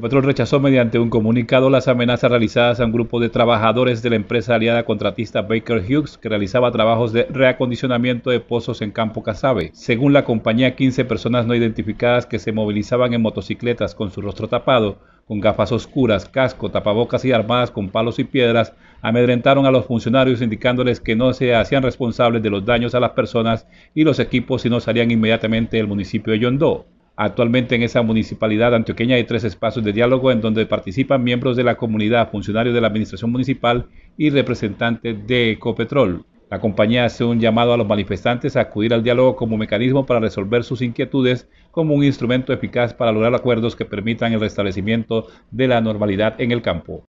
petróleo rechazó mediante un comunicado las amenazas realizadas a un grupo de trabajadores de la empresa aliada contratista Baker Hughes que realizaba trabajos de reacondicionamiento de pozos en Campo Casabe. Según la compañía, 15 personas no identificadas que se movilizaban en motocicletas con su rostro tapado con gafas oscuras, casco, tapabocas y armadas con palos y piedras, amedrentaron a los funcionarios indicándoles que no se hacían responsables de los daños a las personas y los equipos si no salían inmediatamente del municipio de Yondó. Actualmente en esa municipalidad antioqueña hay tres espacios de diálogo en donde participan miembros de la comunidad, funcionarios de la administración municipal y representantes de Ecopetrol. La compañía hace un llamado a los manifestantes a acudir al diálogo como mecanismo para resolver sus inquietudes, como un instrumento eficaz para lograr acuerdos que permitan el restablecimiento de la normalidad en el campo.